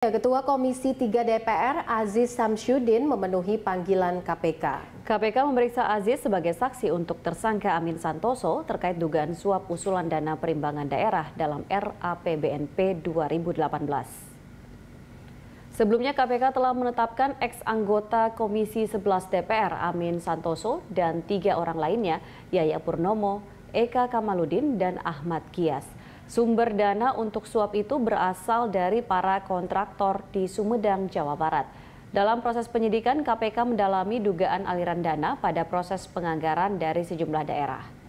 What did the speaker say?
Ya, Ketua Komisi 3 DPR Aziz Samsyudin memenuhi panggilan KPK. KPK memeriksa Aziz sebagai saksi untuk tersangka Amin Santoso terkait dugaan suap usulan dana perimbangan daerah dalam RAPBNP 2018. Sebelumnya KPK telah menetapkan ex anggota Komisi 11 DPR Amin Santoso dan tiga orang lainnya Yaya Purnomo, Eka Kamaludin, dan Ahmad Kias. Sumber dana untuk suap itu berasal dari para kontraktor di Sumedang, Jawa Barat. Dalam proses penyidikan, KPK mendalami dugaan aliran dana pada proses penganggaran dari sejumlah daerah.